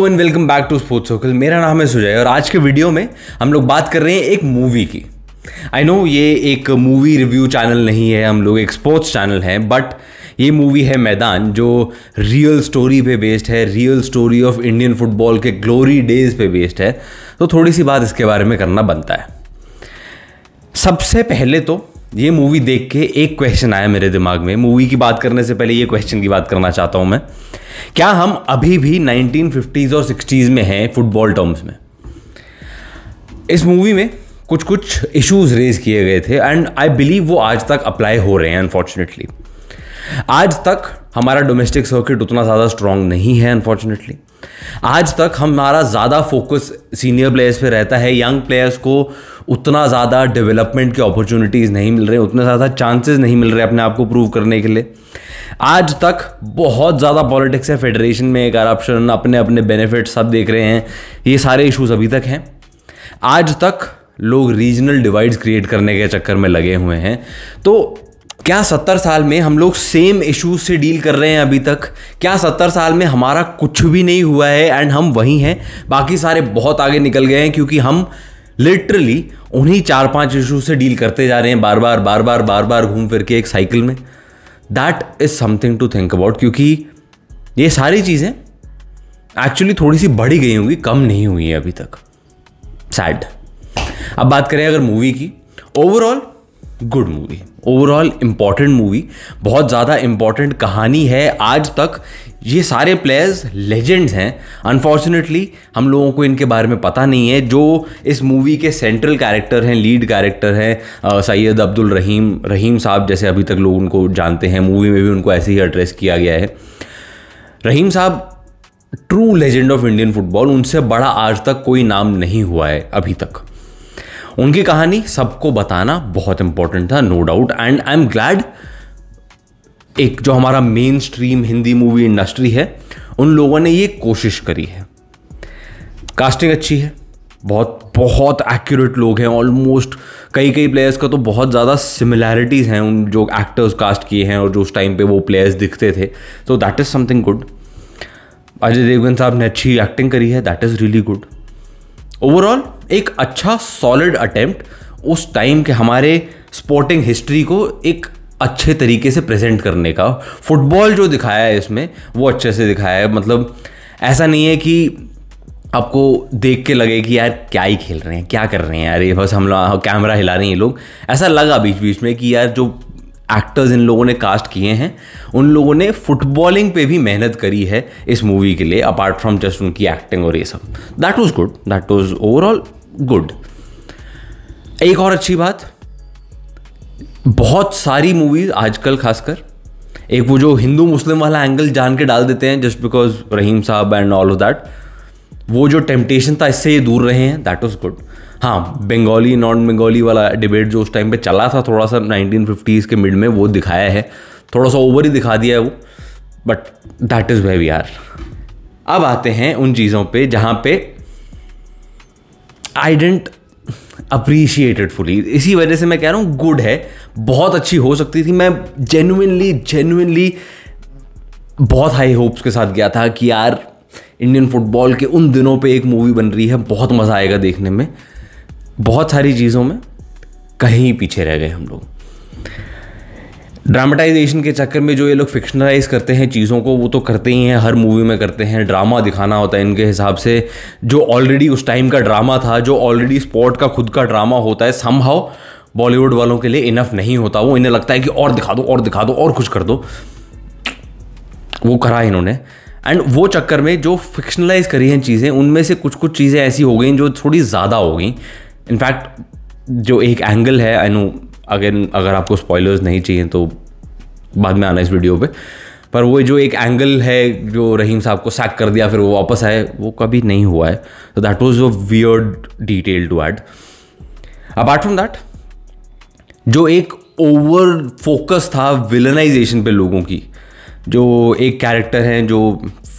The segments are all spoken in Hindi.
hello and welcome back to sports circle मेरा नाम है सुजय और आज के वीडियो में हम लोग बात कर रहे हैं एक मूवी की आई नो ये एक मूवी रिव्यू चैनल नहीं है हम लोग एक स्पोर्ट्स चैनल हैं बट ये मूवी है मैदान जो रियल स्टोरी पे बेस्ड है real story of Indian football के ग्लोरी डेज पे बेस्ड है तो थोड़ी सी बात इसके बारे में करना बनता है सबसे पहले तो ये मूवी देख के एक क्वेश्चन आया मेरे दिमाग में मूवी की बात करने से पहले ये क्वेश्चन की बात करना चाहता हूँ मैं क्या हम अभी भी 1950s और 60s में हैं फुटबॉल टर्म्स में इस मूवी में कुछ कुछ इश्यूज रेज किए गए थे एंड आई बिलीव वो आज तक अप्लाई हो रहे हैं अनफॉर्चुनेटली आज तक हमारा डोमेस्टिक सर्किट उतना ज़्यादा स्ट्रांग नहीं है अनफॉर्चुनेटली आज तक हमारा ज़्यादा फोकस सीनियर प्लेयर्स पे रहता है यंग प्लेयर्स को उतना ज़्यादा डेवलपमेंट के अपॉर्चुनिटीज़ नहीं मिल रहे उतने ज़्यादा चांसेस नहीं मिल रहे अपने आप को प्रूव करने के लिए आज तक बहुत ज़्यादा पॉलिटिक्स है फेडरेशन में करप्शन अपने अपने बेनिफिट सब देख रहे हैं ये सारे इशूज़ अभी तक हैं आज तक लोग रीजनल डिवाइड्स क्रिएट करने के चक्कर में लगे हुए हैं तो क्या सत्तर साल में हम लोग सेम इश्यूज से डील कर रहे हैं अभी तक क्या सत्तर साल में हमारा कुछ भी नहीं हुआ है एंड हम वहीं हैं बाकी सारे बहुत आगे निकल गए हैं क्योंकि हम लिटरली उन्हीं चार पांच इशू से डील करते जा रहे हैं बार बार बार बार बार बार घूम फिर के एक साइकिल में that is something to think about क्योंकि ये सारी चीज़ें एक्चुअली थोड़ी सी बढ़ी गई होंगी कम नहीं हुई है अभी तक सैड अब बात करें अगर मूवी की overall good movie overall important movie बहुत ज़्यादा इम्पॉर्टेंट कहानी है आज तक ये सारे प्लेयर्स लेजेंड्स हैं अनफॉर्चुनेटली हम लोगों को इनके बारे में पता नहीं है जो इस मूवी के सेंट्रल कैरेक्टर हैं लीड कैरेक्टर हैं सैयद अब्दुल रहीम रहीम साहब जैसे अभी तक लोग उनको जानते हैं मूवी में भी उनको ऐसे ही एड्रेस किया गया है Rahim sahab true legend of Indian football उनसे बड़ा आज तक कोई नाम नहीं हुआ है अभी तक उनकी कहानी सबको बताना बहुत इंपॉर्टेंट था no doubt and I am glad एक जो हमारा mainstream Hindi movie industry है उन लोगों ने ये कोशिश करी है कास्टिंग अच्छी है बहुत बहुत एक्यूरेट लोग हैं ऑलमोस्ट कई कई प्लेयर्स का तो बहुत ज़्यादा सिमिलैरिटीज़ हैं उन जो एक्टर्स कास्ट किए हैं और जो उस टाइम पे वो प्लेयर्स दिखते थे तो that is something good Ajay Devgn sahab ने अच्छी एक्टिंग करी है that is really good overall एक अच्छा सॉलिड अटेम्प्ट उस टाइम के हमारे स्पोर्टिंग हिस्ट्री को एक अच्छे तरीके से प्रेजेंट करने का फुटबॉल जो दिखाया है इसमें वो अच्छे से दिखाया है मतलब ऐसा नहीं है कि आपको देख के लगे कि यार क्या ही खेल रहे हैं क्या कर रहे हैं यार ये बस हम लोग कैमरा हिला रहे हैं ये लोग ऐसा लगा बीच बीच में कि यार जो एक्टर्स इन लोगों ने कास्ट किए हैं उन लोगों ने फुटबॉलिंग पे भी मेहनत करी है इस मूवी के लिए अपार्ट फ्रॉम जस्ट उनकी एक्टिंग और ये सब that was good that was overall good एक और अच्छी बात बहुत सारी मूवीज आजकल खासकर एक वो जो हिंदू मुस्लिम वाला एंगल जान के डाल देते हैं जस्ट बिकॉज रहीम साहब एंड ऑल ऑफ दैट वो जो टेम्पटेशन था इससे ये दूर रहे हैं दैट वॉज गुड हाँ बंगाली नॉन बंगाली वाला डिबेट जो उस टाइम पे चला था थोड़ा सा नाइनटीन फिफ्टीज़ के मिड में वो दिखाया है थोड़ा सा ओवर ही दिखा दिया है वो but that is way we are अब आते हैं उन चीज़ों पे जहाँ पे आई डेंट अप्रीशिएटेड फुली इसी वजह से मैं कह रहा हूँ गुड है बहुत अच्छी हो सकती थी मैं जेनुनली जेनुनली बहुत हाई होप्स के साथ गया था कि यार इंडियन फुटबॉल के उन दिनों पे एक मूवी बन रही है बहुत मज़ा आएगा देखने में बहुत सारी चीज़ों में कहीं पीछे रह गए हम लोग ड्रामाटाइजेशन के चक्कर में जो ये लोग फिक्शनलाइज करते हैं चीज़ों को वो तो करते ही हैं हर मूवी में करते हैं ड्रामा दिखाना होता है इनके हिसाब से जो ऑलरेडी उस टाइम का ड्रामा था जो ऑलरेडी स्पोर्ट का खुद का ड्रामा होता है समहाउ बॉलीवुड वालों के लिए इनफ नहीं होता वो इन्हें लगता है कि और दिखा दो और दिखा दो और कुछ कर दो वो करा इन्होंने एंड वो चक्कर में जो फिक्शनलाइज करी हैं चीज़ें उनमें से कुछ कुछ चीज़ें ऐसी हो गई जो थोड़ी ज़्यादा हो गई इनफैक्ट जो एक एंगल है आई नो अगेन अगर आपको स्पॉयलर्स नहीं चाहिए तो बाद में आना इस वीडियो पे पर वो जो एक एंगल है जो रहीम साहब को सैक कर दिया फिर वो वापस आए वो कभी नहीं हुआ है तो that was a weird detail to add apart from that जो एक ओवर फोकस था विलनाइजेशन पे लोगों की जो एक कैरेक्टर हैं जो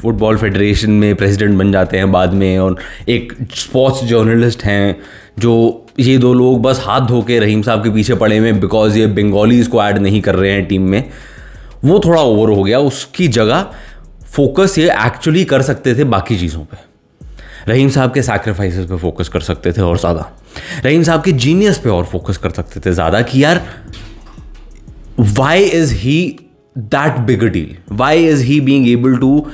फुटबॉल फेडरेशन में प्रेसिडेंट बन जाते हैं बाद में और एक स्पोर्ट्स जर्नलिस्ट हैं जो ये दो लोग बस हाथ धो के रहीम साहब के पीछे पड़े हुए बिकॉज ये बंगालीज को ऐड नहीं कर रहे हैं टीम में वो थोड़ा ओवर हो गया उसकी जगह फोकस ये एक्चुअली कर सकते थे बाकी चीज़ों पे रहीम साहब के सैक्रिफाइसेस पे फोकस कर सकते थे और ज़्यादा रहीम साहब के जीनियस पे और फोकस कर सकते थे ज़्यादा कि यार why is he that big deal why is he being able to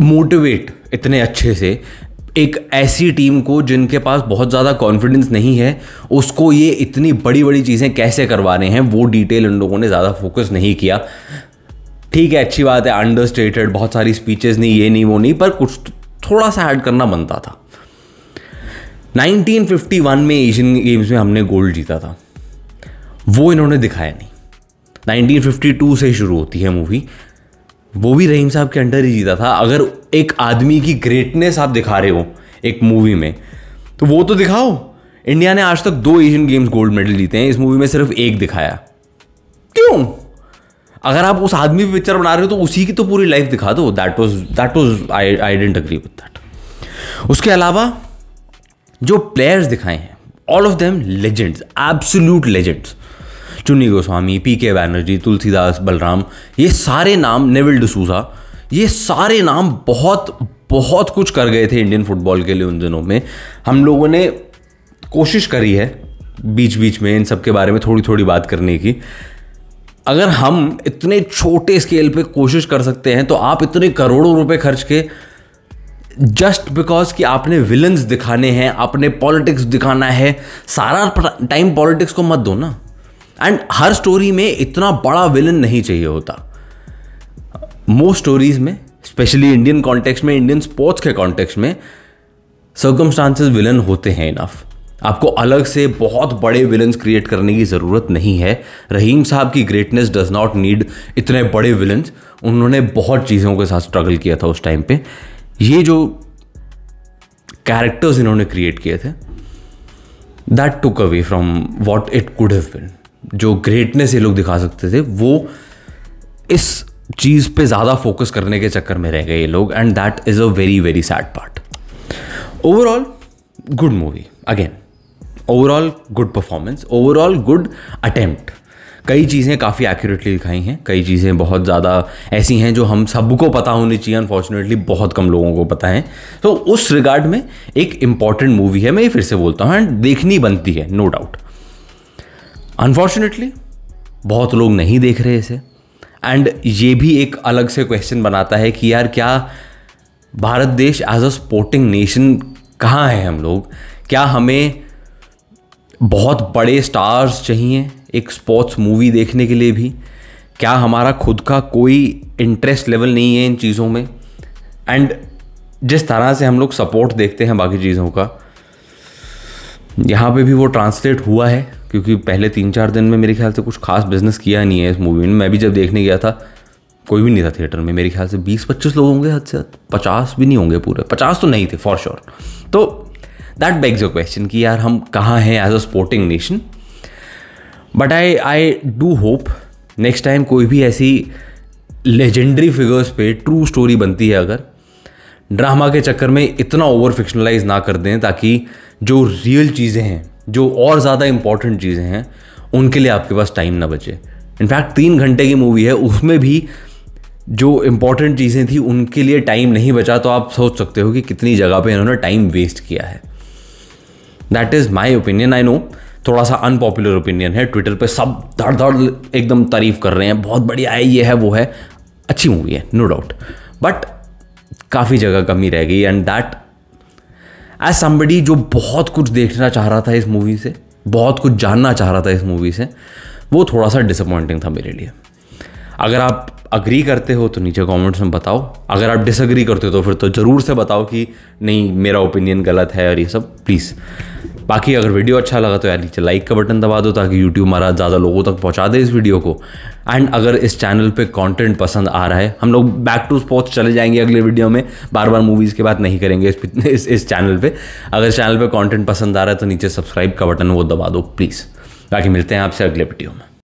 motivate इतने अच्छे से एक ऐसी टीम को जिनके पास बहुत ज़्यादा कॉन्फिडेंस नहीं है उसको ये इतनी बड़ी बड़ी चीज़ें कैसे करवा रहे हैं वो डिटेल इन लोगों ने ज़्यादा फोकस नहीं किया ठीक है अच्छी बात है अंडरस्टेटेड बहुत सारी स्पीचेस नहीं ये नहीं वो नहीं पर कुछ थोड़ा सा ऐड करना बनता था 1951 में एशियन गेम्स में हमने गोल्ड जीता था वो इन्होंने दिखाया नहीं 1952 से शुरू होती है मूवी वो भी रहीम साहब के अंडर ही जीता था अगर एक आदमी की ग्रेटनेस आप दिखा रहे हो एक मूवी में तो वो तो दिखाओ इंडिया ने आज तक दो एशियन गेम्स गोल्ड मेडल जीते हैं इस मूवी में सिर्फ एक दिखाया क्यों अगर आप उस आदमी की पिक्चर बना रहे हो तो उसी की तो पूरी लाइफ दिखा दो that was that was I I didn't agree with that उसके अलावा जो प्लेयर्स दिखाए हैं all of them legends absolute legends Chuni Goswami P के बैनर्जी तुलसीदास बलराम ये सारे नाम नेविल डिसूजा ये सारे नाम बहुत बहुत कुछ कर गए थे इंडियन फुटबॉल के लिए उन दिनों में हम लोगों ने कोशिश करी है बीच बीच में इन सब के बारे में थोड़ी थोड़ी बात करने की अगर हम इतने छोटे स्केल पे कोशिश कर सकते हैं तो आप इतने करोड़ों रुपए खर्च के जस्ट बिकॉज कि आपने विलन्स दिखाने हैं आपने पॉलिटिक्स दिखाना है सारा टाइम पॉलिटिक्स को मत दो ना एंड हर स्टोरी में इतना बड़ा विलन नहीं चाहिए होता मोस्ट स्टोरीज में स्पेशली इंडियन कॉन्टेक्स्ट में इंडियन स्पोर्ट्स के कॉन्टेक्स्ट में सर्कमस्टांसेस विलन होते हैं इनफ आपको अलग से बहुत बड़े विलन्स क्रिएट करने की ज़रूरत नहीं है रहीम साहब की ग्रेटनेस डज नॉट नीड इतने बड़े विलन्स उन्होंने बहुत चीज़ों के साथ स्ट्रगल किया था उस टाइम पे ये जो कैरेक्टर्स इन्होंने क्रिएट किए थे that took away from what it could have been जो ग्रेटनेस ये लोग दिखा सकते थे वो इस चीज़ पे ज़्यादा फोकस करने के चक्कर में रह गए ये लोग and that is a very very sad part overall good movie again overall good performance overall good attempt कई चीज़ें काफ़ी एक्यूरेटली दिखाई हैं कई चीज़ें बहुत ज़्यादा ऐसी हैं जो हम सबको पता होनी चाहिए अनफॉर्चुनेटली बहुत कम लोगों को पता है तो उस रिगार्ड में एक इम्पॉर्टेंट मूवी है मैं ये फिर से बोलता हूँ एंड देखनी बनती है नो डाउट अनफॉर्चुनेटली बहुत लोग नहीं देख रहे इसे एंड ये भी एक अलग से क्वेश्चन बनाता है कि यार क्या भारत देश एज अ स्पोर्टिंग नेशन कहाँ है हम लोग क्या हमें बहुत बड़े स्टार्स चाहिए एक स्पोर्ट्स मूवी देखने के लिए भी क्या हमारा खुद का कोई इंटरेस्ट लेवल नहीं है इन चीज़ों में एंड जिस तरह से हम लोग सपोर्ट देखते हैं बाकी चीज़ों का यहाँ पे भी वो ट्रांसलेट हुआ है क्योंकि पहले तीन चार दिन में मेरे ख्याल से कुछ खास बिजनेस किया नहीं है इस मूवी में मैं भी जब देखने गया था कोई भी नहीं था थिएटर में मेरे ख्याल से बीस पच्चीस लोग होंगे हद से हद पचास भी नहीं होंगे पूरे पचास तो नहीं थे फॉर श्योर तो दैट बेग्स योर क्वेश्चन कि यार हम कहाँ हैं as a sporting nation but I I do hope next time कोई भी ऐसी लेजेंडरी फिगर्स पे ट्रू स्टोरी बनती है अगर ड्रामा के चक्कर में इतना ओवर फिक्शनलाइज ना कर दें ताकि जो रियल चीज़ें हैं जो और ज़्यादा इंपॉर्टेंट चीज़ें हैं उनके लिए आपके पास टाइम ना बचे इनफैक्ट तीन घंटे की मूवी है उसमें भी जो इम्पॉर्टेंट चीज़ें थी उनके लिए टाइम नहीं बचा तो आप सोच सकते हो कि कितनी जगह पे इन्होंने टाइम वेस्ट किया है that is my opinion I know थोड़ा सा अनपॉपुलर ओपिनियन है ट्विटर पे सब धड़ धड़ एकदम तारीफ कर रहे हैं बहुत बढ़िया है ये है वो है अच्छी मूवी है नो डाउट बट काफ़ी जगह कमी रह गई एंड दैट एज समबडी जो बहुत कुछ देखना चाह रहा था इस मूवी से बहुत कुछ जानना चाह रहा था इस मूवी से वो थोड़ा सा डिसअपॉइंटिंग था मेरे लिए अगर आप अग्री करते हो तो नीचे कमेंट्स में बताओ अगर आप डिसअग्री करते हो तो फिर तो ज़रूर से बताओ कि नहीं मेरा ओपिनियन गलत है और ये सब प्लीज़ बाकी अगर वीडियो अच्छा लगा तो यार नीचे लाइक का बटन दबा दो ताकि यूट्यूब हमारा ज़्यादा लोगों तक पहुँचा दे इस वीडियो को एंड अगर इस चैनल पर कॉन्टेंट पसंद आ रहा है हम लोग बैक टू स्पोर्ट्स चले जाएंगे अगले वीडियो में बार बार मूवीज़ की बात नहीं करेंगे इस इस, इस चैनल पर अगर चैनल पर कॉन्टेंट पसंद आ रहा है तो नीचे सब्सक्राइब का बटन वो दबा दो प्लीज़ बाकी मिलते हैं आपसे अगले वीडियो में